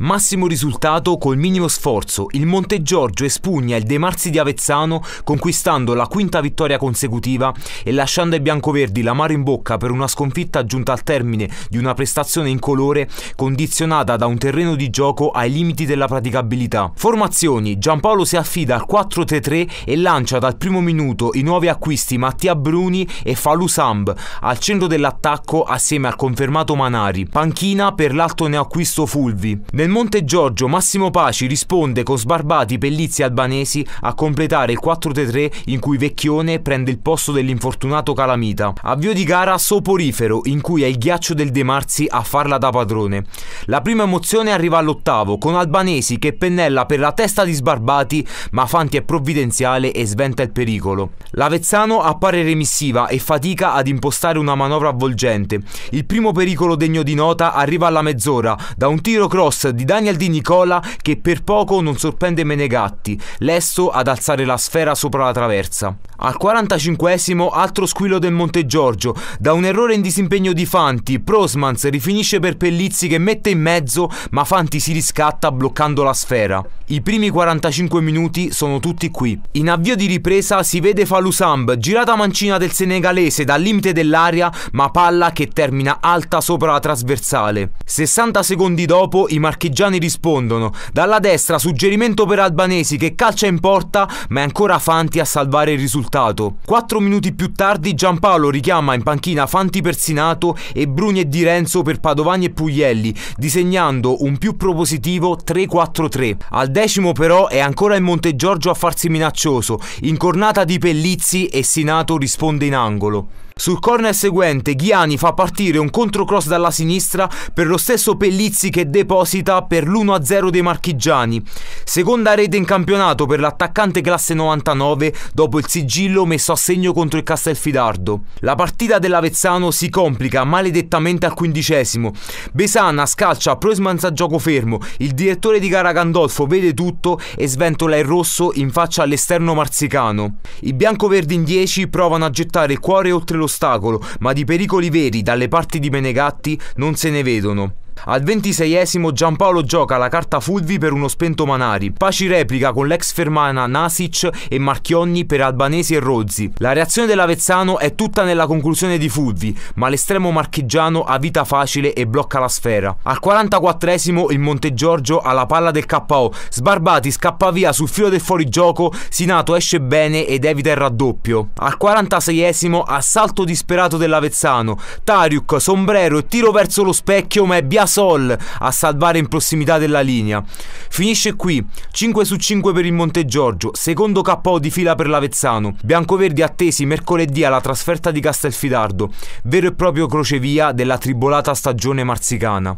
Massimo risultato col minimo sforzo, il Monte Giorgio espugna il De Marzi di Avezzano conquistando la quinta vittoria consecutiva e lasciando ai biancoverdi l'amaro in bocca per una sconfitta giunta al termine di una prestazione incolore condizionata da un terreno di gioco ai limiti della praticabilità. Formazioni, Giampaolo si affida al 4-3-3 e lancia dal primo minuto i nuovi acquisti Mattia Bruni e Falou Samb al centro dell'attacco assieme al confermato Manari. Panchina per l'alto neoacquisto Fulvi. Nel nel Monte Giorgio Massimo Paci risponde con sbarbati pellizzi albanesi a completare il 4-3 in cui Vecchione prende il posto dell'infortunato Calamita. Avvio di gara soporifero in cui è il ghiaccio del De Marzi a farla da padrone. La prima emozione arriva all'ottavo con Albanesi che pennella per la testa di sbarbati ma Fanti è provvidenziale e sventa il pericolo. L'Avezzano appare remissiva e fatica ad impostare una manovra avvolgente. Il primo pericolo degno di nota arriva alla mezz'ora da un tiro cross di Daniel Di Nicola che per poco non sorprende Menegatti, lesto ad alzare la sfera sopra la traversa. Al 45esimo altro squillo del Monte Giorgio, da un errore in disimpegno di Fanti, Prosmans rifinisce per Pellizzi che mette in mezzo, ma Fanti si riscatta bloccando la sfera. I primi 45 minuti sono tutti qui. In avvio di ripresa si vede Falusamb, girata mancina del senegalese dal limite dell'aria, ma palla che termina alta sopra la trasversale. 60 secondi dopo i marchigiani rispondono, dalla destra suggerimento per Albanesi che calcia in porta, ma è ancora Fanti a salvare il risultato risultato. Quattro minuti più tardi Giampaolo richiama in panchina Fanti Persinato e Bruni e Di Renzo per Padovani e Puglielli, disegnando un più propositivo 3-4-3. Al decimo però è ancora il Montegiorgio a farsi minaccioso, incornata di Pellizzi e Sinato risponde in angolo. Sul corner seguente Ghiani fa partire un controcross dalla sinistra per lo stesso Pellizzi che deposita per l'1-0 dei marchigiani. Seconda rete in campionato per l'attaccante classe 99 dopo il CG sigillo messo a segno contro il Castelfidardo. La partita dell'Avezzano si complica maledettamente al quindicesimo. Besana scalcia Proismans a gioco fermo, il direttore di gara Gandolfo vede tutto e sventola il rosso in faccia all'esterno marzicano. I biancoverdi in 10 provano a gettare il cuore oltre l'ostacolo, ma di pericoli veri dalle parti di Menegatti non se ne vedono. Al 26esimo Giampaolo gioca la carta Fulvi per uno spento Manari. Paci replica con l'ex fermana Nasic e Marchionni per Albanesi e Rozzi. La reazione dell'Avezzano è tutta nella conclusione di Fulvi, ma l'estremo marchigiano ha vita facile e blocca la sfera. Al 44esimo il Montegiorgio ha la palla del KO. Sbarbati scappa via sul filo del fuorigioco, Sinato esce bene ed evita il raddoppio. Al 46esimo assalto disperato dell'Avezzano. Tariuk, sombrero e tiro verso lo specchio ma è bianco Gasol a salvare in prossimità della linea. Finisce qui, 5 su 5 per il Monte Giorgio, secondo KO di fila per l'Avezzano. Biancoverdi attesi mercoledì alla trasferta di Castelfidardo, vero e proprio crocevia della tribolata stagione marzicana.